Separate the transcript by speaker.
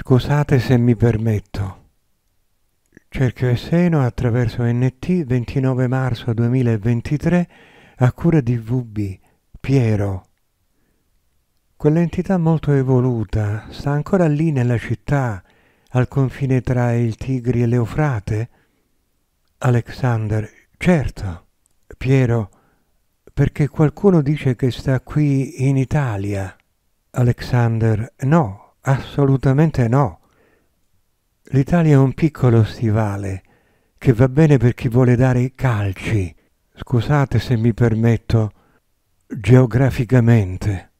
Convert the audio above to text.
Speaker 1: Scusate se mi permetto. Cerchio e Seno attraverso NT 29 marzo 2023 a cura di VB Piero. Quell'entità molto evoluta sta ancora lì nella città, al confine tra il Tigri e l'Eufrate? Alexander, certo. Piero, perché qualcuno dice che sta qui in Italia. Alexander, no, Assolutamente no. L'Italia è un piccolo stivale che va bene per chi vuole dare i calci, scusate se mi permetto, geograficamente.